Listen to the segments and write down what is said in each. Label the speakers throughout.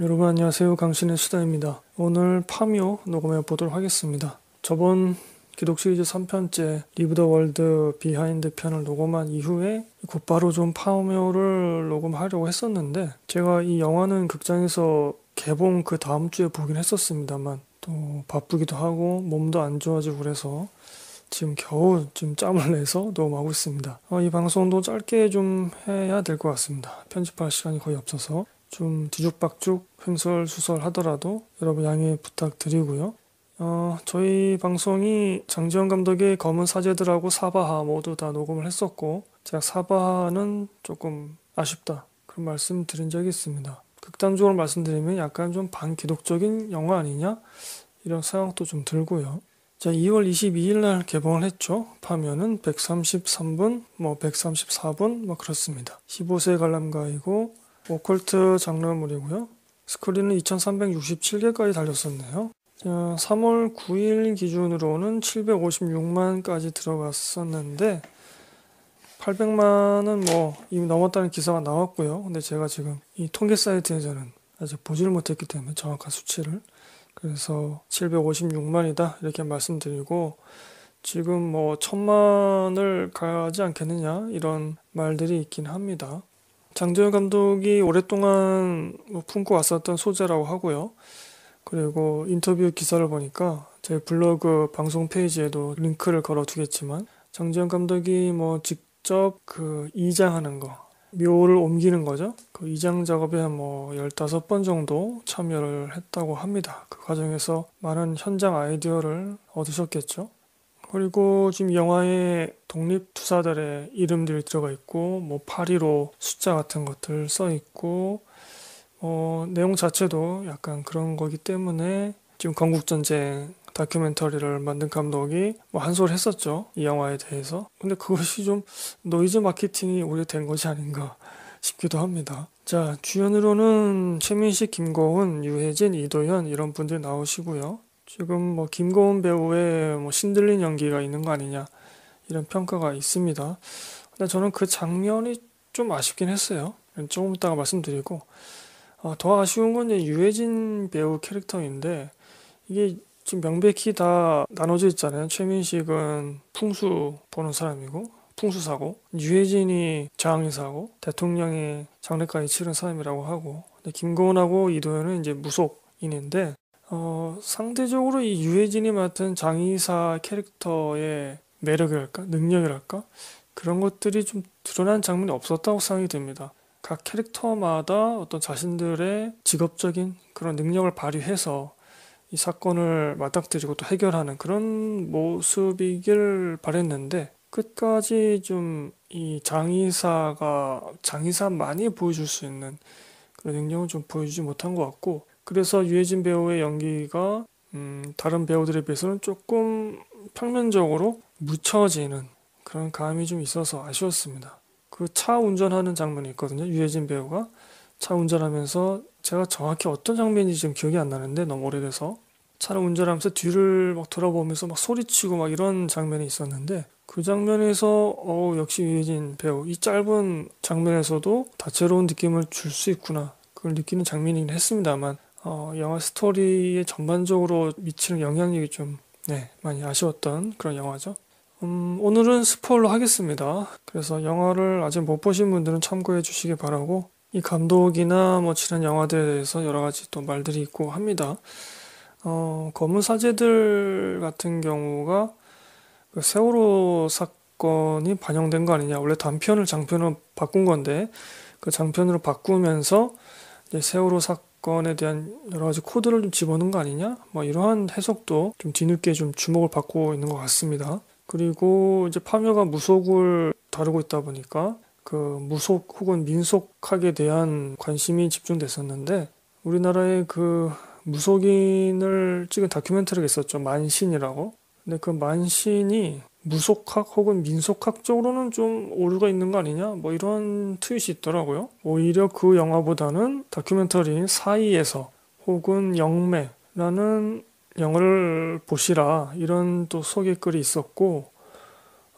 Speaker 1: 여러분 안녕하세요. 강신의 수다입니다. 오늘 파묘 녹음해 보도록 하겠습니다. 저번 기독 시리즈 3편째 리브 더 월드 비하인드 편을 녹음한 이후에 곧바로 좀 파묘를 녹음하려고 했었는데 제가 이 영화는 극장에서 개봉 그 다음 주에 보긴 했었습니다만 또 바쁘기도 하고 몸도 안 좋아지고 그래서 지금 겨우 좀 짬을 내서 녹음하고 있습니다. 어, 이 방송도 짧게 좀 해야 될 것 같습니다. 편집할 시간이 거의 없어서 좀 뒤죽박죽 횡설수설 하더라도 여러분 양해 부탁드리고요. 어, 저희 방송이 장지현 감독의 검은 사제들하고 사바하 모두 다 녹음을 했었고 제가 사바하는 조금 아쉽다 그런 말씀 드린 적이 있습니다. 극단적으로 말씀드리면 약간 좀 반기독적인 영화 아니냐 이런 생각도 좀 들고요. 자, 2월 22일 날 개봉을 했죠. 파면은 133분, 뭐 134분, 뭐 그렇습니다. 15세 관람가이고 오컬트 장르물이고요. 스크린은 2367개까지 달렸었네요. 3월 어, 9일 기준으로는 756만까지 들어갔었는데 800만은 뭐 이미 넘었다는 기사가 나왔고요. 근데 제가 지금 이 통계 사이트에서는 아직 보지를 못했기 때문에 정확한 수치를 그래서 756만이다 이렇게 말씀드리고 지금 뭐 천만을 가지 않겠느냐 이런 말들이 있긴 합니다. 장재현 감독이 오랫동안 뭐 품고 왔었던 소재라고 하고요. 그리고 인터뷰 기사를 보니까 제 블로그 방송 페이지에도 링크를 걸어 두겠지만 장재현 감독이 뭐 직접 그 이장하는 거, 묘를 옮기는 거죠. 그 이장 작업에 뭐 15번 정도 참여를 했다고 합니다. 그 과정에서 많은 현장 아이디어를 얻으셨겠죠. 그리고 지금 영화에 독립 투사들의 이름들이 들어가 있고 뭐 파리로 숫자 같은 것들 써 있고 어, 내용 자체도 약간 그런 거기 때문에 지금 건국전쟁 다큐멘터리를 만든 감독이 뭐 한소를 했었죠. 이 영화에 대해서. 근데 그것이 좀 노이즈 마케팅이 오히려 된 것이 아닌가 싶기도 합니다. 자, 주연으로는 최민식, 김고은, 유혜진 이도현 이런 분들 이 나오시고요. 지금 뭐 김고은 배우의 뭐 신들린 연기가 있는 거 아니냐 이런 평가가 있습니다. 근데 저는 그 장면이 좀 아쉽긴 했어요. 조금 이따가 말씀드리고 어, 더 아쉬운 건 이제 유해진 배우 캐릭터인데 이게 지금 명백히 다 나눠져 있잖아요. 최민식은 풍수 보는 사람이고 풍수사고 유해진이 장의사고 대통령이 장례까지 치른 사람이라고 하고 근데 김고은하고 이도현은 이제 무속인인데 어, 상대적으로 이 유해진이 맡은 장의사 캐릭터의 매력이랄까 능력이랄까 그런 것들이 좀 드러난 장면이 없었다고 생각이 됩니다. 각 캐릭터마다 어떤 자신들의 직업적인 그런 능력을 발휘해서 이 사건을 맞닥뜨리고 또 해결하는 그런 모습이길 바랬는데 끝까지 좀 이 장의사가 장의사만이 보여줄 수 있는 그런 능력은 좀 보여주지 못한 것 같고 그래서 유해진 배우의 연기가 음, 다른 배우들에 비해서는 조금 평면적으로 묻혀지는 그런 감이 좀 있어서 아쉬웠습니다. 그 차 운전하는 장면이 있거든요. 유해진 배우가 차 운전하면서 제가 정확히 어떤 장면인지 지금 기억이 안 나는데 너무 오래돼서 차를 운전하면서 뒤를 막 돌아보면서 막 소리치고 막 이런 장면이 있었는데 그 장면에서 어 역시 유해진 배우 이 짧은 장면에서도 다채로운 느낌을 줄 수 있구나 그걸 느끼는 장면이긴 했습니다만 어, 영화 스토리에 전반적으로 미치는 영향력이 좀 네, 많이 아쉬웠던 그런 영화죠. 음, 오늘은 스포일러 하겠습니다. 그래서 영화를 아직 못 보신 분들은 참고해 주시기 바라고 이 감독이나 뭐 지난 영화들에 대해서 여러 가지 또 말들이 있고 합니다. 어, 검은 사제들 같은 경우가 그 세월호 사건이 반영된 거 아니냐. 원래 단편을 장편으로 바꾼 건데 그 장편으로 바꾸면서 세월호 사건 건에 대한 여러 가지 코드를 좀 집어넣은 거 아니냐? 뭐 이러한 해석도 좀 뒤늦게 좀 주목을 받고 있는 것 같습니다. 그리고 이제 파묘가 무속을 다루고 있다 보니까 그 무속 혹은 민속학에 대한 관심이 집중됐었는데 우리나라의 그 무속인을 찍은 다큐멘터리가 있었죠. 만신이라고. 근데 그 만신이 무속학 혹은 민속학 쪽으로는 좀 오류가 있는 거 아니냐 뭐 이런 트윗이 있더라고요. 오히려 그 영화보다는 다큐멘터리 사이에서 혹은 영매라는 영화를 보시라 이런 또 소개글이 있었고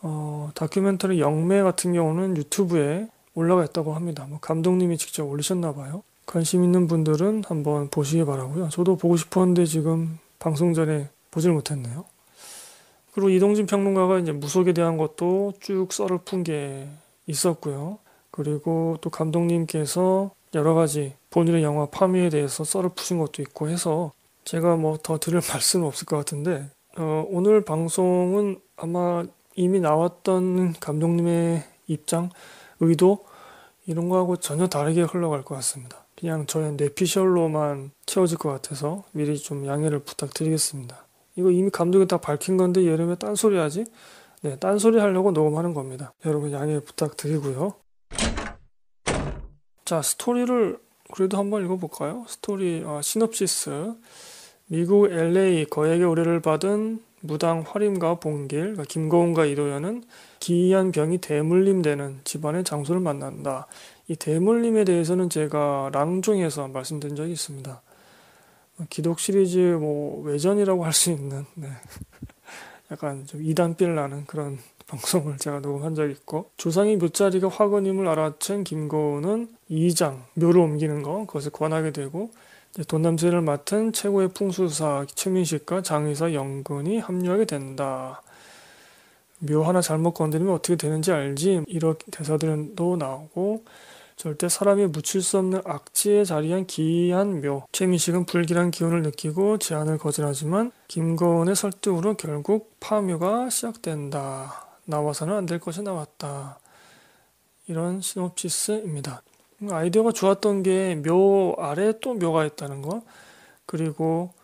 Speaker 1: 어, 다큐멘터리 영매 같은 경우는 유튜브에 올라가 있다고 합니다. 뭐 감독님이 직접 올리셨나 봐요. 관심 있는 분들은 한번 보시기 바라고요. 저도 보고 싶었는데 지금 방송 전에 보질 못했네요. 그리고 이동진 평론가가 이제 무속에 대한 것도 쭉 썰을 푼 게 있었고요. 그리고 또 감독님께서 여러 가지 본인의 영화 파미에 대해서 썰을 푸신 것도 있고 해서 제가 뭐더 들을 말씀은 없을 것 같은데 어, 오늘 방송은 아마 이미 나왔던 감독님의 입장, 의도 이런 거하고 전혀 다르게 흘러갈 것 같습니다. 그냥 저의 뇌피셜로만 채워질 것 같아서 미리 좀 양해를 부탁드리겠습니다. 이거 이미 감독이 다 밝힌 건데 여름에 딴소리 하지? 네, 딴소리 하려고 녹음하는 겁니다. 여러분 양해 부탁드리고요. 자, 스토리를 그래도 한번 읽어볼까요? 스토리, 아, 시놉시스. 미국 LA 거액의 우려를 받은 무당 화림과 봉길, 그러니까 김거운과 이도현은 기이한 병이 대물림되는 집안의 장소를 만난다. 이 대물림에 대해서는 제가 랑종에서 말씀드린 적이 있습니다. 기독 시리즈의 뭐 외전이라고 할 수 있는 네. 약간 좀 이단필 나는 그런 방송을 제가 녹음한 적이 있고 조상이 묘자리가 화근임을 알아챈 김고은은 이장 묘를 옮기는 거 그것을 권하게 되고 돈남세를 맡은 최고의 풍수사 최민식과 장의사 영근이 합류하게 된다. 묘 하나 잘못 건드리면 어떻게 되는지 알지 이런 대사들도 나오고 절대 사람이 묻힐 수 없는 악취에 자리한 기이한 묘. 최민식은 불길한 기운을 느끼고 제안을 거절하지만 김거원의 설득으로 결국 파묘가 시작된다. 나와서는 안 될 것이 나왔다. 이런 시놉시스입니다. 음, 아이디어가 좋았던 게 묘 아래 또 묘가 있다는 거. 그리고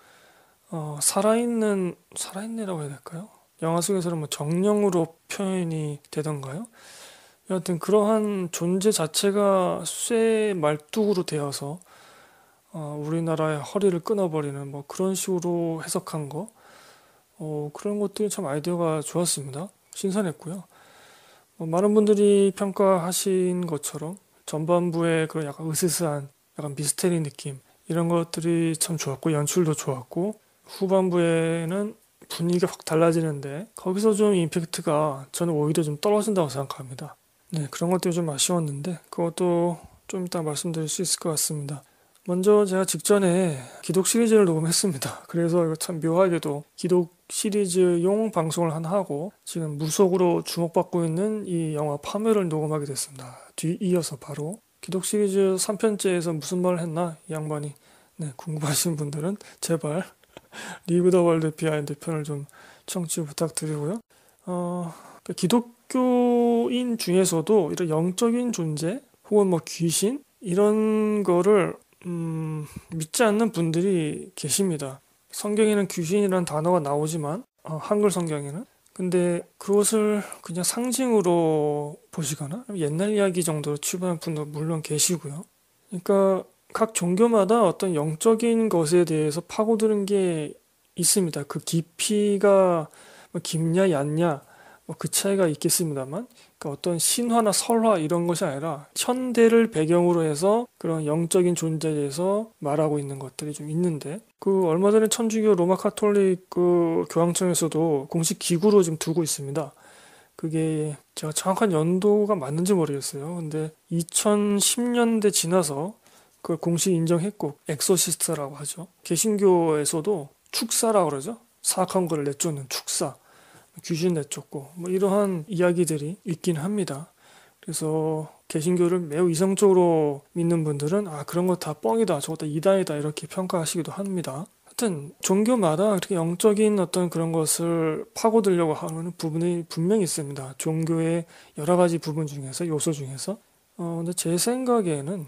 Speaker 1: 어, 살아있는 살아있네라고 해야 될까요? 영화 속에서는 뭐 정령으로 표현이 되던가요? 여하튼 그러한 존재 자체가 쇠 말뚝으로 되어서 어, 우리나라의 허리를 끊어버리는 뭐 그런 식으로 해석한 거 어, 그런 것들이 참 아이디어가 좋았습니다. 신선했고요. 어, 많은 분들이 평가하신 것처럼 전반부의 그런 약간 으스스한 약간 미스테리 느낌 이런 것들이 참 좋았고 연출도 좋았고 후반부에는 분위기가 확 달라지는데 거기서 좀 임팩트가 저는 오히려 좀 떨어진다고 생각합니다. 네, 그런 것들이 좀 아쉬웠는데 그것도 좀 이따 말씀드릴 수 있을 것 같습니다. 먼저 제가 직전에 기독 시리즈를 녹음했습니다. 그래서 이거 참 묘하게도 기독 시리즈용 방송을 하나 하고 지금 무속으로 주목받고 있는 이 영화 파멸을 녹음하게 됐습니다. 뒤이어서 바로 기독 시리즈 3편째에서 무슨 말을 했나 이 양반이 네, 궁금하신 분들은 제발 리브 더 월드 비하인드 편을 좀 청취 부탁드리고요. 어, 기독교 기독교인 중에서도 이런 영적인 존재 혹은 뭐 귀신 이런 거를 음, 믿지 않는 분들이 계십니다. 성경에는 귀신이라는 단어가 나오지만 어, 한글 성경에는 근데 그것을 그냥 상징으로 보시거나 옛날 이야기 정도로 취급하는 분도 물론 계시고요. 그러니까 각 종교마다 어떤 영적인 것에 대해서 파고드는 게 있습니다. 그 깊이가 뭐 깊냐 얕냐 뭐그 어, 차이가 있겠습니다만 그러니까 어떤 신화나 설화 이런 것이 아니라 현대를 배경으로 해서 그런 영적인 존재에 대해서 말하고 있는 것들이 좀 있는데 그 얼마 전에 천주교 로마 카톨릭 그 교황청에서도 공식 기구로 지금 두고 있습니다. 그게 제가 정확한 연도가 맞는지 모르겠어요. 근데 2010년대 지나서 그걸 공식 인정했고 엑소시스트라고 하죠. 개신교에서도 축사라고 그러죠. 사악한 걸를 내쫓는 축사. 귀신 내쫓고 뭐 이러한 이야기들이 있긴 합니다. 그래서 개신교를 매우 이성적으로 믿는 분들은 아 그런 거 다 뻥이다 저거 다 이단이다 이렇게 평가하시기도 합니다. 하여튼 종교마다 이렇게 영적인 어떤 그런 것을 파고들려고 하는 부분이 분명히 있습니다. 종교의 여러 가지 부분 중에서 요소 중에서 어 근데 제 생각에는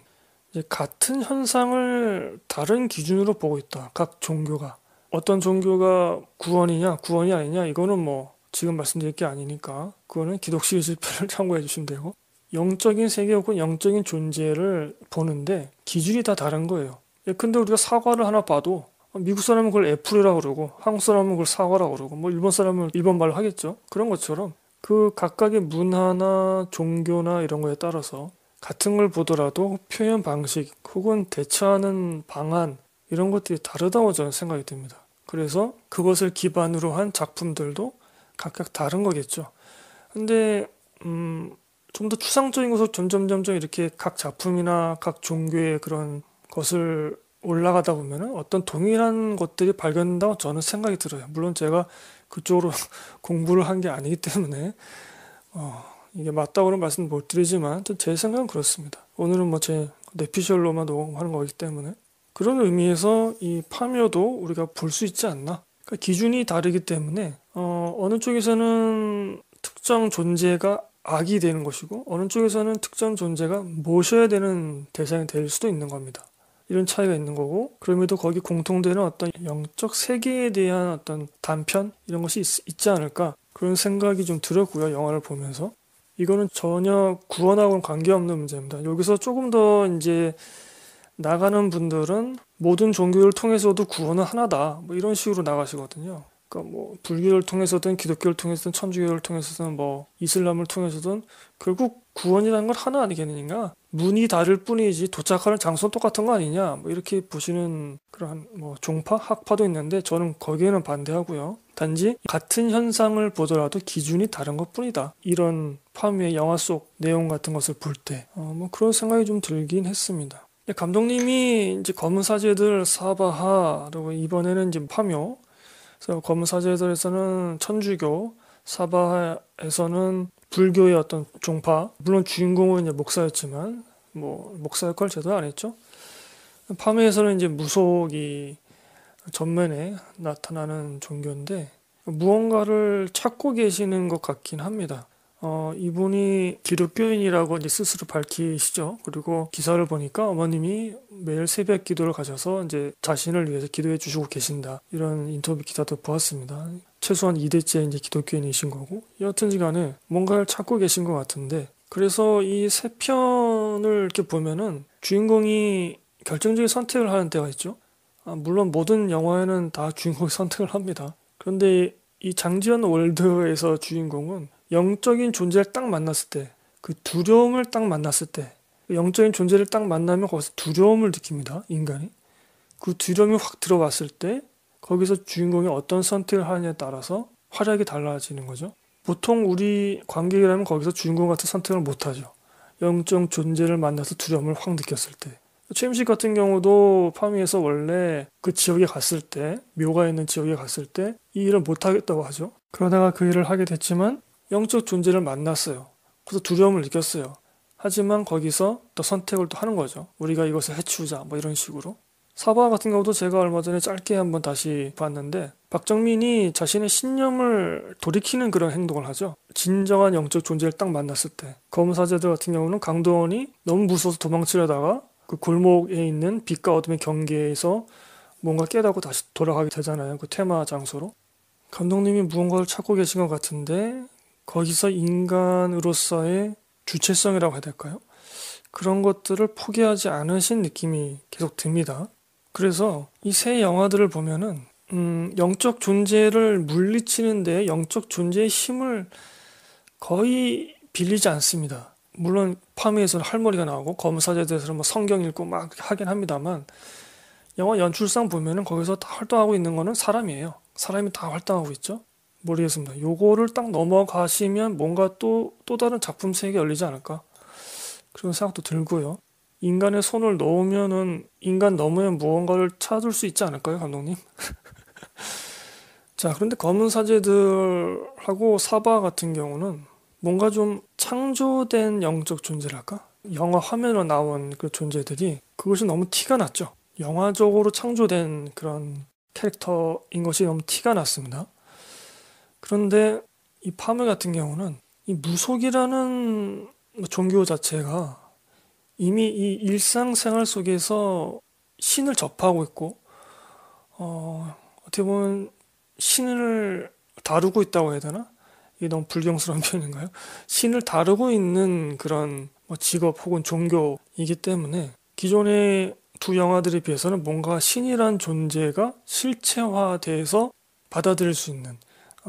Speaker 1: 이제 같은 현상을 다른 기준으로 보고 있다. 각 종교가 어떤 종교가 구원이냐 구원이 아니냐 이거는 뭐 지금 말씀드릴 게 아니니까 그거는 기독 실리즈편을 참고해 주시면 되고 영적인 세계 혹은 영적인 존재를 보는데 기준이 다 다른 거예요. 예, 근데 우리가 사과를 하나 봐도 미국 사람은 그걸 애플이라고 그러고 한국 사람은 그걸 사과라고 그러고 뭐 일본 사람은 일본 말로 하겠죠. 그런 것처럼 그 각각의 문화나 종교나 이런 거에 따라서 같은 걸 보더라도 표현 방식 혹은 대처하는 방안 이런 것들이 다르다고 저는 생각이 듭니다. 그래서 그것을 기반으로 한 작품들도 각각 다른 거겠죠. 근데 음, 좀 더 추상적인 것을 점점 점점 이렇게 각 작품이나 각 종교의 그런 것을 올라가다 보면 어떤 동일한 것들이 발견된다고 저는 생각이 들어요. 물론 제가 그쪽으로 공부를 한 게 아니기 때문에 어, 이게 맞다고는 말씀 못 드리지만 제 생각은 그렇습니다. 오늘은 뭐 제 내피셜로만 녹음하는 거기 때문에 그런 의미에서 이 파묘도 우리가 볼 수 있지 않나 그러니까 기준이 다르기 때문에 어, 어느 쪽에서는 특정 존재가 악이 되는 것이고 어느 쪽에서는 특정 존재가 모셔야 되는 대상이 될 수도 있는 겁니다. 이런 차이가 있는 거고 그럼에도 거기 공통되는 어떤 영적 세계에 대한 어떤 단편 이런 것이 있, 지 않을까 그런 생각이 좀 들었고요 영화를 보면서 이거는 전혀 구원하고는 관계없는 문제입니다 여기서 조금 더 이제 나가는 분들은 모든 종교를 통해서도 구원은 하나다. 뭐 이런 식으로 나가시거든요. 그러니까 뭐 불교를 통해서든 기독교를 통해서든 천주교를 통해서든 뭐 이슬람을 통해서든 결국 구원이라는 건 하나 아니겠느냐? 문이 다를 뿐이지 도착하는 장소는 똑같은 거 아니냐? 뭐 이렇게 보시는 그런 뭐 종파, 학파도 있는데 저는 거기에는 반대하고요. 단지 같은 현상을 보더라도 기준이 다른 것 뿐이다. 이런 파미의 영화 속 내용 같은 것을 볼 때, 어뭐 그런 생각이 좀 들긴 했습니다. 감독님이 이제 검은 사제들 사바하 그리고 이번에는 지금 파묘. 그래서 검은 사제들에서는 천주교, 사바하에서는 불교의 어떤 종파. 물론 주인공은 이제 목사였지만 뭐 목사 역할 제대로 안 했죠. 파묘에서는 이제 무속이 전면에 나타나는 종교인데 무언가를 찾고 계시는 것 같긴 합니다. 어, 이분이 기독교인이라고 이제 스스로 밝히시죠. 그리고 기사를 보니까 어머님이 매일 새벽 기도를 가셔서 이제 자신을 위해서 기도해 주시고 계신다. 이런 인터뷰 기사도 보았습니다. 최소한 2대째 이제 기독교인이신 거고. 여튼 지간에 뭔가를 찾고 계신 것 같은데. 그래서 이 세 편을 이렇게 보면은 주인공이 결정적인 선택을 하는 때가 있죠. 아, 물론 모든 영화에는 다 주인공이 선택을 합니다. 그런데 이장지연 월드에서 주인공은 영적인 존재를 딱 만났을 때, 그 두려움을 딱 만났을 때, 영적인 존재를 딱 만나면 거기서 두려움을 느낍니다, 인간이. 그 두려움이 확 들어왔을 때, 거기서 주인공이 어떤 선택을 하느냐에 따라서 활약이 달라지는 거죠. 보통 우리 관객이라면 거기서 주인공 같은 선택을 못하죠. 영적 존재를 만나서 두려움을 확 느꼈을 때. 최임식 같은 경우도 파미에서 원래 그 지역에 갔을 때, 묘가 있는 지역에 갔을 때, 이 일을 못하겠다고 하죠. 그러다가 그 일을 하게 됐지만, 영적 존재를 만났어요. 그래서 두려움을 느꼈어요. 하지만 거기서 또 선택을 또 하는 거죠. 우리가 이것을 해치우자 뭐 이런 식으로. 사바 같은 경우도 제가 얼마 전에 짧게 한번 다시 봤는데 박정민이 자신의 신념을 돌이키는 그런 행동을 하죠. 진정한 영적 존재를 딱 만났을 때 검사제들 같은 경우는 강도원이 너무 무서워서 도망치려다가 그 골목에 있는 빛과 어둠의 경계에서 뭔가 깨닫고 다시 돌아가게 되잖아요. 그 테마 장소로. 감독님이 무언가를 찾고 계신 것 같은데 거기서 인간으로서의 주체성이라고 해야 될까요? 그런 것들을 포기하지 않으신 느낌이 계속 듭니다. 그래서 이 세 영화들을 보면은 음, 영적 존재를 물리치는데 영적 존재의 힘을 거의 빌리지 않습니다. 물론 파미에서는 할머니가 나오고 검사제에 서는뭐 성경 읽고 막 하긴 합니다만 영화 연출상 보면은 거기서 다 활동하고 있는 거는 사람이에요. 사람이 다 활동하고 있죠. 모르겠습니다. 요거를 딱 넘어가시면 뭔가 또, 또 다른 작품 세계에 열리지 않을까? 그런 생각도 들고요. 인간의 손을 넣으면은, 인간 너머엔 무언가를 찾을 수 있지 않을까요, 감독님? 자, 그런데 검은 사제들하고 사바 같은 경우는 뭔가 좀 창조된 영적 존재랄까? 영화 화면으로 나온 그 존재들이 그것이 너무 티가 났죠. 영화적으로 창조된 그런 캐릭터인 것이 너무 티가 났습니다. 그런데 이파멸 같은 경우는 이 무속이라는 종교 자체가 이미 이 일상생활 속에서 신을 접하고 있고 어, 어떻게 보면 신을 다루고 있다고 해야 되나? 이게 너무 불경스러운 표현인가요? 신을 다루고 있는 그런 뭐 직업 혹은 종교이기 때문에 기존의 두 영화들에 비해서는 뭔가 신이란 존재가 실체화돼서 받아들일 수 있는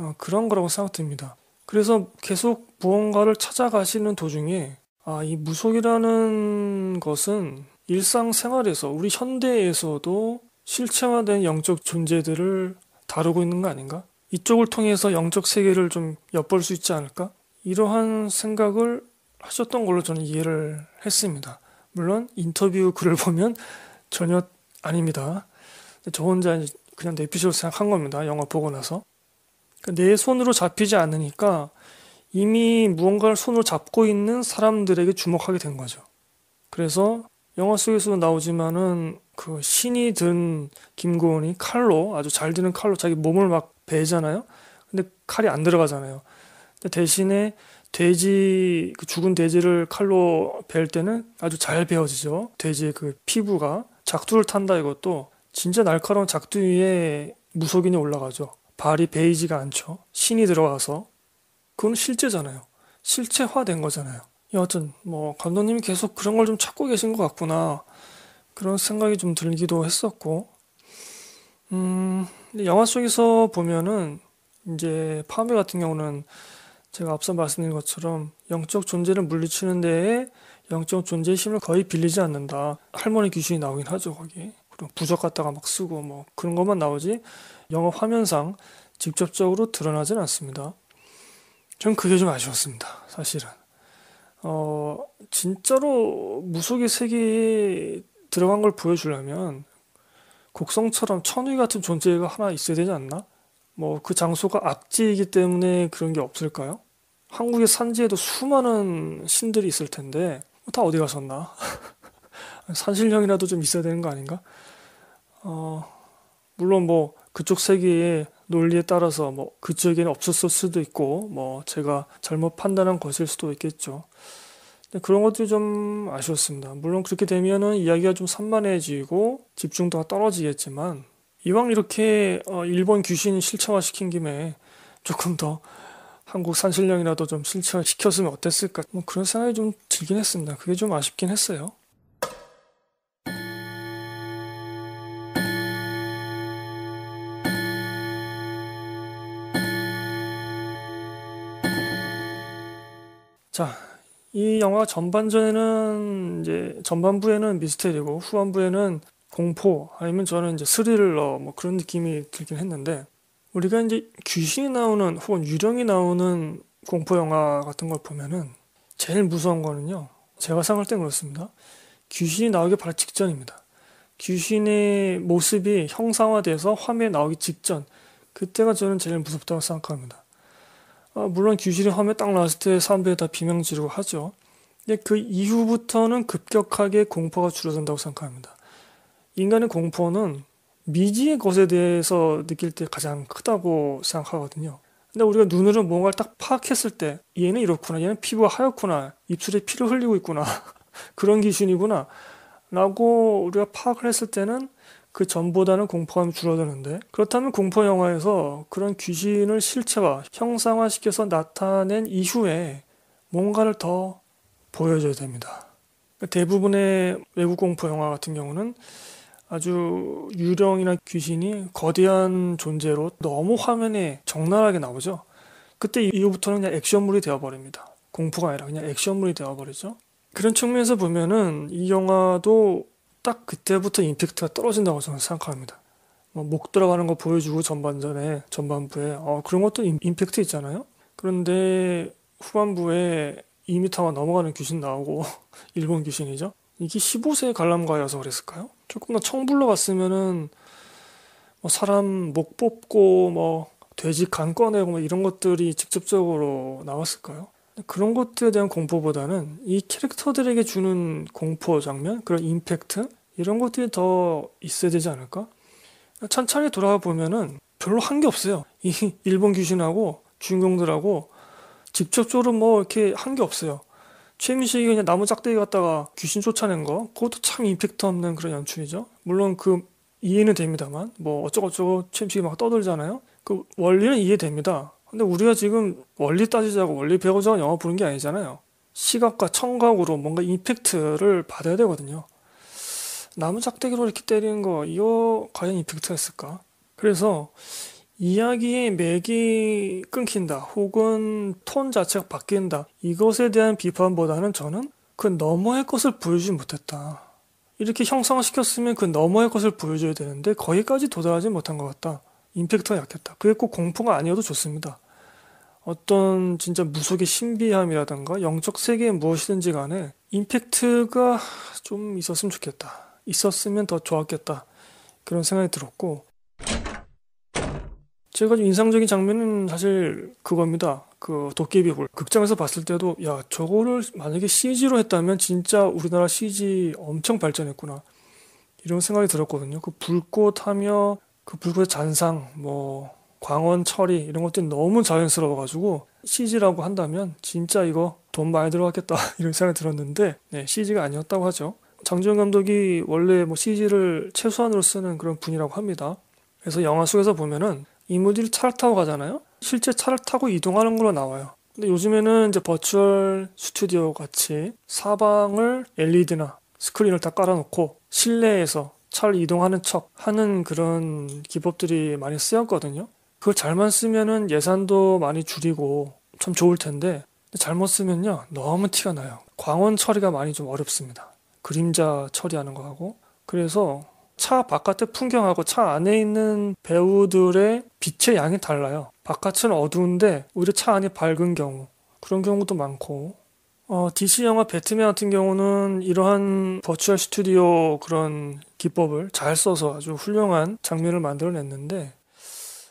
Speaker 1: 어, 그런 거라고 생각됩니다. 그래서 계속 무언가를 찾아가시는 도중에 아, 이 무속이라는 것은 일상생활에서 우리 현대에서도 실체화된 영적 존재들을 다루고 있는 거 아닌가? 이쪽을 통해서 영적 세계를 좀 엿볼 수 있지 않을까? 이러한 생각을 하셨던 걸로 저는 이해를 했습니다. 물론 인터뷰 글을 보면 전혀 아닙니다. 저 혼자 그냥 내피셜 생각한 겁니다. 영화 보고 나서. 내 손으로 잡히지 않으니까 이미 무언가를 손으로 잡고 있는 사람들에게 주목하게 된 거죠. 그래서 영화 속에서도 나오지만은 그 신이 든 김고은이 칼로 아주 잘 드는 칼로 자기 몸을 막 베잖아요. 근데 칼이 안 들어가잖아요. 대신에 돼지 그 죽은 돼지를 칼로 베일 때는 아주 잘 베어지죠. 돼지의 그 피부가 작두를 탄다 이것도 진짜 날카로운 작두 위에 무속인이 올라가죠. 발이 베이지가 않죠. 신이 들어와서 그건 실제잖아요. 실체화된 거잖아요. 여하튼 뭐 감독님이 계속 그런 걸 좀 찾고 계신 것 같구나 그런 생각이 좀 들기도 했었고 음 영화 속에서 보면은 이제 파묘 같은 경우는 제가 앞서 말씀드린 것처럼 영적 존재를 물리치는 데에 영적 존재의 힘을 거의 빌리지 않는다 할머니 귀신이 나오긴 하죠 거기 부적 갖다가 막 쓰고 뭐 그런 것만 나오지 영어 화면상 직접적으로 드러나진 않습니다. 전 그게 좀 아쉬웠습니다. 사실은. 어, 진짜로 무속의 세계에 들어간 걸 보여주려면 곡성처럼 천위 같은 존재가 하나 있어야 되지 않나? 뭐 그 장소가 악지이기 때문에 그런 게 없을까요? 한국의 산지에도 수많은 신들이 있을 텐데 뭐 다 어디 가셨나? 산신령이라도 좀 있어야 되는 거 아닌가? 어, 물론 뭐 그쪽 세계의 논리에 따라서 뭐 그쪽에는 없었을 수도 있고 뭐 제가 잘못 판단한 것일 수도 있겠죠. 네, 그런 것들이 좀 아쉬웠습니다. 물론 그렇게 되면은 이야기가 좀 산만해지고 집중도가 떨어지겠지만 이왕 이렇게 어, 일본 귀신 실체화시킨 김에 조금 더 한국 산신령이라도 좀실천화시켰으면 어땠을까 뭐 그런 생각이 좀 들긴 했습니다. 그게 좀 아쉽긴 했어요. 자, 이 영화 전반전에는 이제 전반부에는 미스테리고 후반부에는 공포 아니면 저는 이제 스릴러 뭐 그런 느낌이 들긴 했는데 우리가 이제 귀신이 나오는 혹은 유령이 나오는 공포 영화 같은 걸 보면은 제일 무서운 거는요. 제가 생각할 땐 그렇습니다. 귀신이 나오기 바로 직전입니다. 귀신의 모습이 형상화돼서 화면에 나오기 직전 그때가 저는 제일 무섭다고 생각합니다. 아, 물론 귀신이 화면 딱 나왔을 때 사람들이 다 비명 지르고 하죠. 근데 그 이후부터는 급격하게 공포가 줄어든다고 생각합니다. 인간의 공포는 미지의 것에 대해서 느낄 때 가장 크다고 생각하거든요. 근데 우리가 눈으로 뭔가를 딱 파악했을 때 얘는 이렇구나, 얘는 피부가 하얗구나, 입술에 피를 흘리고 있구나, 그런 기준이구나 라고 우리가 파악을 했을 때는 그 전보다는 공포감이 줄어드는데 그렇다면 공포 영화에서 그런 귀신을 실체화 형상화시켜서 나타낸 이후에 뭔가를 더 보여줘야 됩니다. 대부분의 외국 공포 영화 같은 경우는 아주 유령이나 귀신이 거대한 존재로 너무 화면에 적나라하게 나오죠. 그때 이후부터는 그냥 액션물이 되어버립니다. 공포가 아니라 그냥 액션물이 되어버리죠. 그런 측면에서 보면은 이 영화도 딱 그때부터 임팩트가 떨어진다고 저는 생각합니다. 뭐 목 들어가는 거 보여주고 전반전에 전반부에 어, 그런 것도 임팩트 있잖아요. 그런데 후반부에 2m가 넘어가는 귀신 나오고 일본 귀신이죠. 이게 15세 관람가여서 그랬을까요? 조금 더 청불로 갔으면은 뭐 사람 목 뽑고 뭐 돼지 간 꺼내고 뭐 이런 것들이 직접적으로 나왔을까요? 그런 것들에 대한 공포보다는 이 캐릭터들에게 주는 공포 장면, 그런 임팩트 이런 것들이 더 있어야 되지 않을까? 천천히 돌아와 보면은 별로 한 게 없어요. 이 일본 귀신하고 주인공들하고 직접적으로 뭐 이렇게 한 게 없어요. 최민식이 그냥 나무 짝대기 갔다가 귀신 쫓아낸 거, 그것도 참 임팩트 없는 그런 연출이죠. 물론 그 이해는 됩니다만, 뭐 어쩌고저쩌고 최민식이 막 떠들잖아요. 그 원리는 이해됩니다. 근데 우리가 지금 원리 따지자고 원리 배우자고 영화 보는 게 아니잖아요. 시각과 청각으로 뭔가 임팩트를 받아야 되거든요. 나무 작대기로 이렇게 때리는 거 이거 과연 임팩트가 있을까? 그래서 이야기의 맥이 끊긴다 혹은 톤 자체가 바뀐다 이것에 대한 비판보다는 저는 그 너머의 것을 보여주지 못했다 이렇게 형상화시켰으면 그 너머의 것을 보여줘야 되는데 거기까지 도달하지 못한 것 같다 임팩트가 약했다. 그게 꼭 공포가 아니어도 좋습니다. 어떤 진짜 무속의 신비함이라든가 영적 세계의 무엇이든지 간에 임팩트가 좀 있었으면 좋겠다. 있었으면 더 좋았겠다. 그런 생각이 들었고 제가 좀 인상적인 장면은 사실 그겁니다. 그 도깨비볼 극장에서 봤을 때도 야 저거를 만약에 CG로 했다면 진짜 우리나라 CG 엄청 발전했구나 이런 생각이 들었거든요. 그 불꽃하며 그 불굴의 잔상, 뭐 광원 처리 이런 것들이 너무 자연스러워가지고 CG라고 한다면 진짜 이거 돈 많이 들어갔겠다 이런 생각이 들었는데 네, CG가 아니었다고 하죠. 장지영 감독이 원래 뭐 CG를 최소한으로 쓰는 그런 분이라고 합니다. 그래서 영화 속에서 보면은 인물들이 차를 타고 가잖아요. 실제 차를 타고 이동하는 걸로 나와요. 근데 요즘에는 이제 버추얼 스튜디오 같이 사방을 LED나 스크린을 다 깔아놓고 실내에서 살 이동하는 척 하는 그런 기법들이 많이 쓰였거든요. 그걸 잘만 쓰면은 예산도 많이 줄이고 참 좋을 텐데 잘못 쓰면요 너무 티가 나요. 광원 처리가 많이 좀 어렵습니다. 그림자 처리하는 거하고 그래서 차 바깥의 풍경하고 차 안에 있는 배우들의 빛의 양이 달라요. 바깥은 어두운데 오히려 차 안이 밝은 경우 그런 경우도 많고 어, DC 영화 배트맨 같은 경우는 이러한 버추얼 스튜디오 그런 기법을 잘 써서 아주 훌륭한 장면을 만들어냈는데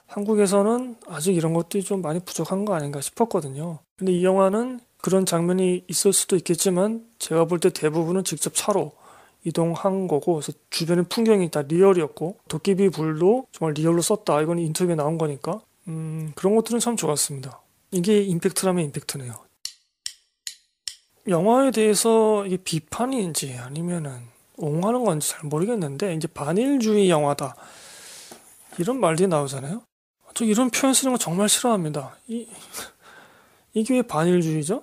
Speaker 1: 한국에서는 아직 이런 것들이 좀 많이 부족한 거 아닌가 싶었거든요. 근데 이 영화는 그런 장면이 있을 수도 있겠지만 제가 볼 때 대부분은 직접 차로 이동한 거고 그래서 주변의 풍경이 다 리얼이었고 도깨비 불도 정말 리얼로 썼다. 이건 인터뷰에 나온 거니까 음, 그런 것들은 참 좋았습니다. 이게 임팩트라면 임팩트네요. 영화에 대해서 이게 비판인지 아니면은 옹하는 건지 잘 모르겠는데 이제 반일주의 영화다 이런 말들이 나오잖아요. 저 이런 표현 쓰는 거 정말 싫어합니다. 이, 이게 왜 반일주의죠?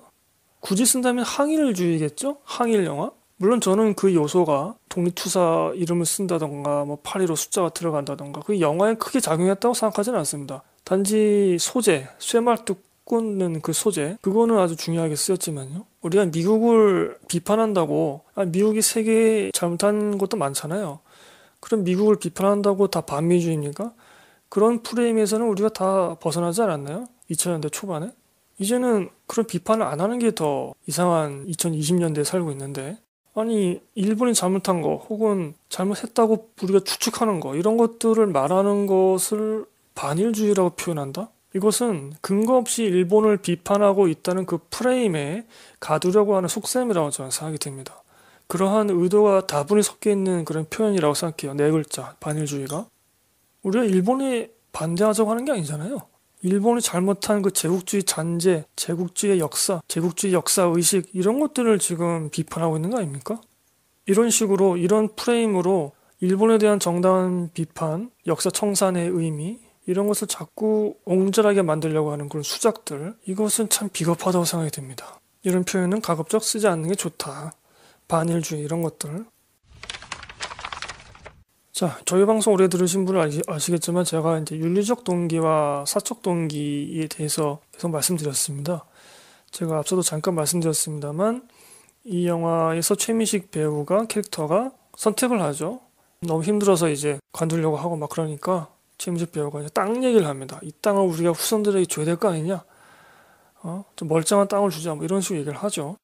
Speaker 1: 굳이 쓴다면 항일주의겠죠? 항일 영화? 물론 저는 그 요소가 독립투사 이름을 쓴다던가 뭐8 1로 숫자가 들어간다던가 그 영화에 크게 작용했다고 생각하지는 않습니다. 단지 소재, 쇠말뚝 꿈꾸는 그 소재 그거는 아주 중요하게 쓰였지만요. 우리가 미국을 비판한다고 아, 미국이 세계 에 잘못한 것도 많잖아요. 그럼 미국을 비판한다고 다 반미주의입니까? 그런 프레임에서는 우리가 다 벗어나지 않았나요? 2000년대 초반에? 이제는 그런 비판을 안 하는 게 더 이상한 2020년대에 살고 있는데 아니 일본이 잘못한 거 혹은 잘못했다고 우리가 추측하는 거 이런 것들을 말하는 것을 반일주의라고 표현한다? 이것은 근거 없이 일본을 비판하고 있다는 그 프레임에 가두려고 하는 속셈이라고 저는 생각이 됩니다 그러한 의도가 다분히 섞여 있는 그런 표현이라고 생각해요. 네 글자, 반일주의가. 우리가 일본이 반대하자고 하는 게 아니잖아요. 일본이 잘못한 그 제국주의 잔재, 제국주의 역사, 제국주의 역사 의식, 이런 것들을 지금 비판하고 있는 거 아닙니까? 이런 식으로, 이런 프레임으로 일본에 대한 정당한 비판, 역사 청산의 의미, 이런 것을 자꾸 옹졸하게 만들려고 하는 그런 수작들, 이것은 참 비겁하다고 생각이 됩니다. 이런 표현은 가급적 쓰지 않는 게 좋다. 반일주의 이런 것들. 자, 저희 방송 오래 들으신 분은 아시, 겠지만 제가 이제 윤리적 동기와 사적 동기에 대해서 계속 말씀드렸습니다. 제가 앞서도 잠깐 말씀드렸습니다만 이 영화에서 최민식 배우가 캐릭터가 선택을 하죠. 너무 힘들어서 이제 관두려고 하고 막 그러니까 최민식 배우가 땅 얘기를 합니다. 이 땅을 우리가 후손들에게 줘야 될 거 아니냐? 어? 좀 멀쩡한 땅을 주자 뭐 이런 식으로 얘기를 하죠.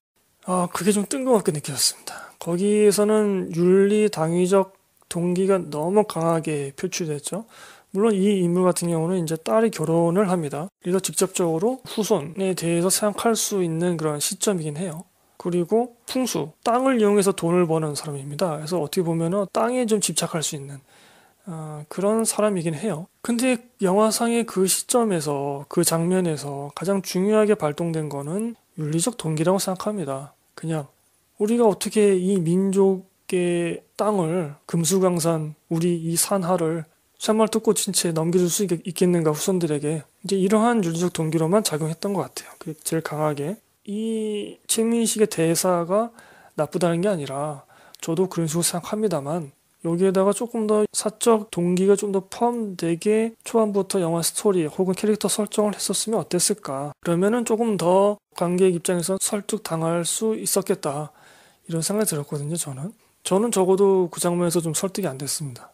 Speaker 1: 아 그게 좀 뜬금없게 느껴졌습니다. 거기에서는 윤리 당위적 동기가 너무 강하게 표출됐죠. 물론 이 인물 같은 경우는 이제 딸이 결혼을 합니다. 그래서 직접적으로 후손에 대해서 생각할 수 있는 그런 시점이긴 해요. 그리고 풍수, 땅을 이용해서 돈을 버는 사람입니다. 그래서 어떻게 보면 땅에 좀 집착할 수 있는 어, 그런 사람이긴 해요. 근데 영화상의 그 시점에서 그 장면에서 가장 중요하게 발동된 거는 윤리적 동기라고 생각합니다. 그냥 우리가 어떻게 이 민족의 땅을 금수강산 우리 이 산하를 참말 뜯고 진채 넘겨줄 수 있, 겠는가 후손들에게 이제 이러한 윤리적 동기로만 작용했던 것 같아요. 그 제일 강하게 이 최민식의 대사가 나쁘다는 게 아니라 저도 그런 식으로 생각합니다만 여기에다가 조금 더 사적 동기가 좀 더 포함되게 초반부터 영화 스토리 혹은 캐릭터 설정을 했었으면 어땠을까? 그러면은 조금 더 관객 입장에서 설득 당할 수 있었겠다. 이런 생각이 들었거든요, 저는. 저는 적어도 그 장면에서 좀 설득이 안 됐습니다.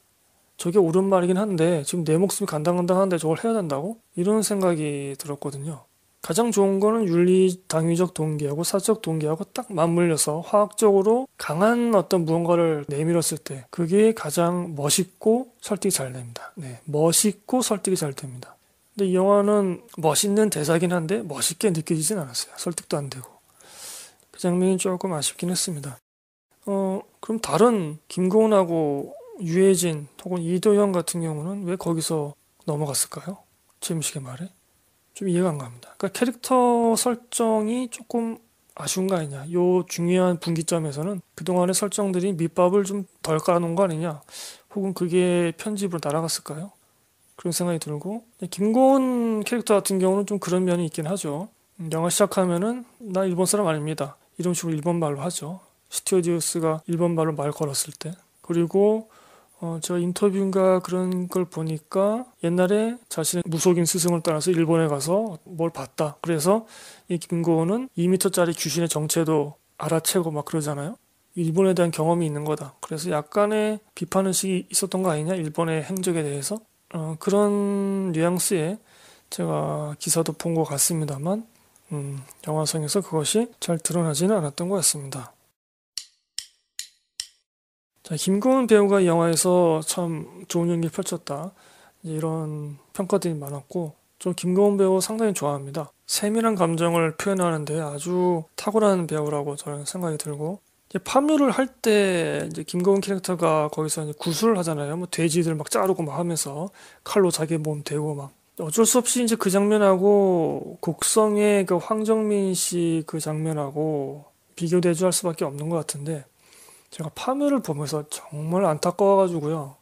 Speaker 1: 저게 옳은 말이긴 한데, 지금 내 목숨이 간당간당 한데 저걸 해야 된다고? 이런 생각이 들었거든요. 가장 좋은 거는 윤리 당위적 동기하고 사적 동기하고 딱 맞물려서 화학적으로 강한 어떤 무언가를 내밀었을 때 그게 가장 멋있고 설득이 잘 됩니다. 네, 멋있고 설득이 잘 됩니다. 근데 이 영화는 멋있는 대사긴 한데 멋있게 느껴지진 않았어요. 설득도 안 되고 그 장면이 조금 아쉽긴 했습니다. 어 그럼 다른 김고은하고 유해진 혹은 이도현 같은 경우는 왜 거기서 넘어갔을까요? 재무식의 말해 좀 이해가 안 갑니다. 그러니까 캐릭터 설정이 조금 아쉬운 거 아니냐. 요 중요한 분기점에서는 그동안의 설정들이 밑밥을 좀덜 깔아놓은 거 아니냐. 혹은 그게 편집으로 날아갔을까요? 그런 생각이 들고. 김고은 캐릭터 같은 경우는 좀 그런 면이 있긴 하죠. 음, 영화 시작하면은 나 일본 사람 아닙니다. 이런 식으로 일본 말로 하죠. 스튜어디오스가 일본 말로 말 걸었을 때. 그리고 어, 제가 인터뷰인가 그런 걸 보니까 옛날에 자신의 무속인 스승을 따라서 일본에 가서 뭘 봤다. 그래서 이 김고은은 2미터짜리 귀신의 정체도 알아채고 막 그러잖아요. 일본에 대한 경험이 있는 거다. 그래서 약간의 비판 의식이 있었던 거 아니냐? 일본의 행적에 대해서 어, 그런 뉘앙스에 제가 기사도 본 것 같습니다만 음, 영화상에서 그것이 잘 드러나지는 않았던 것 같습니다. 자, 김고은 배우가 영화에서 참 좋은 연기를 펼쳤다. 이런 평가들이 많았고, 저 김고은 배우 상당히 좋아합니다. 세밀한 감정을 표현하는데 아주 탁월한 배우라고 저는 생각이 들고, 이제 파묘를 할때 이제 김고은 캐릭터가 거기서 이제 구슬을 하잖아요. 뭐 돼지들 막 자르고 막 하면서 칼로 자기 몸 대고 막 어쩔 수 없이 이제 그 장면하고 곡성의 그 황정민 씨 그 장면하고 비교대조할 수밖에 없는 것 같은데 제가 파묘를 보면서 정말 안타까워가지고요.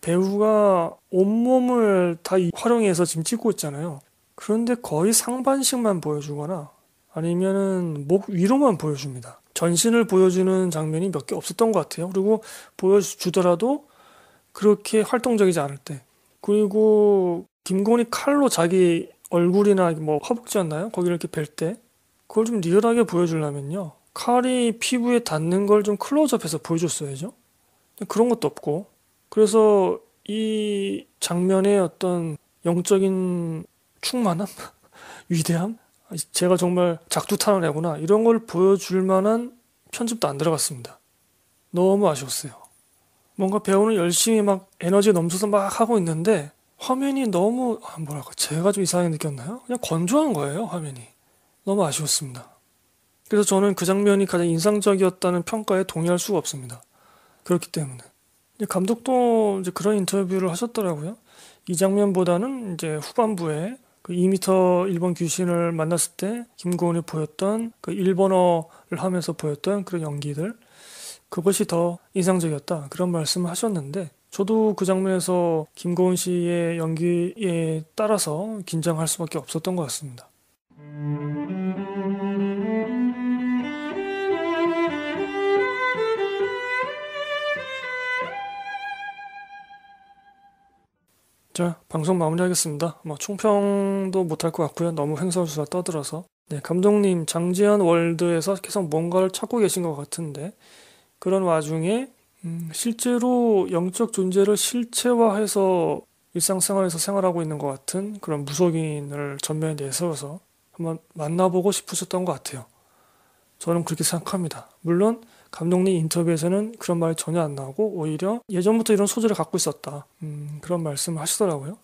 Speaker 1: 배우가 온몸을 다 활용해서 지금 찍고 있잖아요. 그런데 거의 상반신만 보여주거나 아니면은 목 위로만 보여줍니다. 전신을 보여주는 장면이 몇 개 없었던 것 같아요. 그리고 보여주더라도 그렇게 활동적이지 않을 때. 그리고 김건희 칼로 자기 얼굴이나 뭐 허벅지였나요? 거기를 이렇게 뵐 때. 그걸 좀 리얼하게 보여주려면요. 칼이 피부에 닿는 걸 좀 클로즈업해서 보여줬어야죠. 그런 것도 없고. 그래서 이 장면의 어떤 영적인 충만함? 위대함? 제가 정말 작두탄을내구나 이런 걸 보여줄 만한 편집도 안 들어갔습니다. 너무 아쉬웠어요. 뭔가 배우는 열심히 막 에너지 넘쳐서 막 하고 있는데 화면이 너무, 아, 뭐랄까, 제가 좀 이상하게 느꼈나요? 그냥 건조한 거예요, 화면이. 너무 아쉬웠습니다. 그래서 저는 그 장면이 가장 인상적이었다는 평가에 동의할 수가 없습니다. 그렇기 때문에. 감독도 이제 그런 인터뷰를 하셨더라고요. 이 장면보다는 이제 후반부에 그 2m 1번 귀신을 만났을 때 김고은이 보였던 그 일본어를 하면서 보였던 그런 연기들 그것이 더 인상적이었다 그런 말씀을 하셨는데 저도 그 장면에서 김고은 씨의 연기에 따라서 긴장할 수밖에 없었던 것 같습니다. 자, 방송 마무리하겠습니다. 뭐 총평도 못할 것 같고요. 너무 횡설수설 떠들어서. 네, 감독님 장지현 월드에서 계속 뭔가를 찾고 계신 것 같은데 그런 와중에 음, 실제로 영적 존재를 실체화해서 일상생활에서 생활하고 있는 것 같은 그런 무속인을 전면에 내세워서 한번 만나보고 싶으셨던 것 같아요. 저는 그렇게 생각합니다. 물론 감독님 인터뷰에서는 그런 말이 전혀 안 나오고 오히려 예전부터 이런 소재를 갖고 있었다. 음, 그런 말씀을 하시더라고요.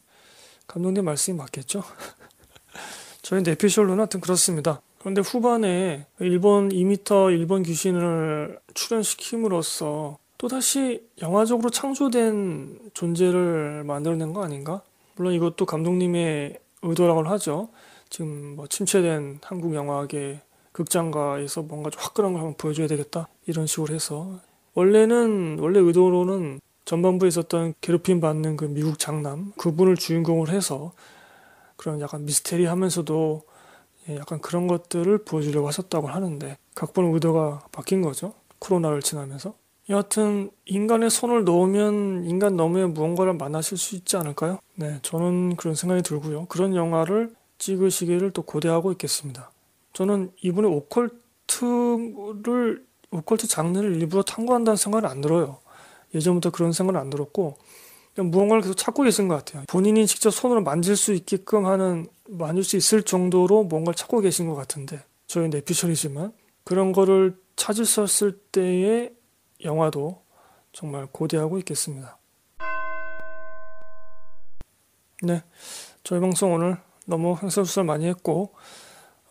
Speaker 1: 감독님 말씀이 맞겠죠? 저희 네피셜로는 하여튼 그렇습니다. 그런데 후반에 일본 2미터 일본 귀신을 출연시킴으로써 또다시 영화적으로 창조된 존재를 만들어낸 거 아닌가? 물론 이것도 감독님의 의도라고는 하죠. 지금 뭐 침체된 한국 영화계 극장가에서 뭔가 좀 화끈한 걸 한번 보여줘야 되겠다 이런 식으로 해서 원래는 원래 의도로는 전반부에 있었던 괴롭힘 받는 그 미국 장남 그분을 주인공으로 해서 그런 약간 미스테리하면서도 예, 약간 그런 것들을 보여주려고 하셨다고 하는데 각본 의도가 바뀐 거죠 코로나를 지나면서 여하튼 인간의 손을 넣으면 인간 너머에 무언가를 만나실 수 있지 않을까요? 네, 저는 그런 생각이 들고요. 그런 영화를 찍으시기를 또 고대하고 있겠습니다. 저는 이분의 오컬트를 오컬트 장르를 일부러 탐구한다는 생각은 안 들어요. 예전부터 그런 생각은 안 들었고 무언가를 계속 찾고 계신 것 같아요. 본인이 직접 손으로 만질 수 있게끔 하는 만질 수 있을 정도로 뭔가를 찾고 계신 것 같은데 저희 내피셜이지만 그런 거를 찾으셨을 때의 영화도 정말 고대하고 있겠습니다. 네, 저희 방송 오늘 너무 행설수설 많이 했고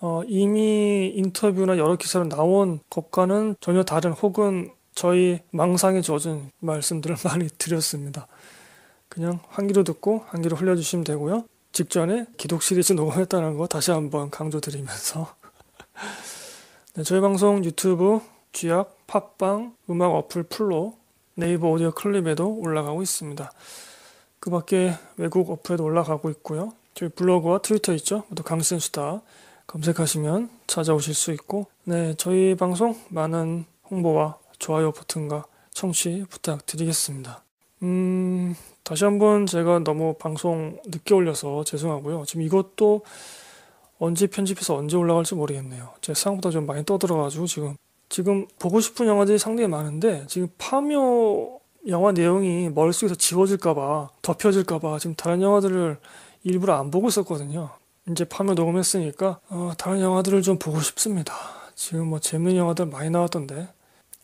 Speaker 1: 어, 이미 인터뷰나 여러 기사로 나온 것과는 전혀 다른 혹은 저희 망상에 젖은 말씀들을 많이 드렸습니다. 그냥 한 귀로 듣고 한 귀로 흘려주시면 되고요. 직전에 기독 시리즈 녹음했다는 거 다시 한번 강조드리면서 네, 저희 방송 유튜브, 쥐약, 팟빵, 음악 어플 풀로 네이버 오디오 클립에도 올라가고 있습니다. 그 밖에 외국 어플에도 올라가고 있고요. 저희 블로그와 트위터 있죠? 모 강센 수다. 검색하시면 찾아오실 수 있고 네 저희 방송 많은 홍보와 좋아요 버튼과 청취 부탁드리겠습니다. 음 다시 한번 제가 너무 방송 늦게 올려서 죄송하고요. 지금 이것도 언제 편집해서 언제 올라갈지 모르겠네요. 제 생각보다 좀 많이 떠들어가지고 지금 지금 보고 싶은 영화들이 상당히 많은데 지금 파묘 영화 내용이 머릿속에서 지워질까봐 덮여질까봐 지금 다른 영화들을 일부러 안 보고 있었거든요. 이제 밤에 녹음했으니까 어, 다른 영화들을 좀 보고 싶습니다. 지금 뭐 재밌는 영화들 많이 나왔던데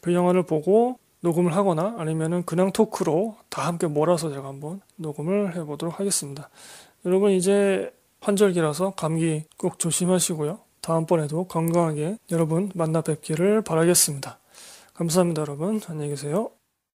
Speaker 1: 그 영화를 보고 녹음을 하거나 아니면은 그냥 토크로 다 함께 몰아서 제가 한번 녹음을 해보도록 하겠습니다. 여러분 이제 환절기라서 감기 꼭 조심하시고요. 다음번에도 건강하게 여러분 만나 뵙기를 바라겠습니다. 감사합니다 여러분. 안녕히 계세요.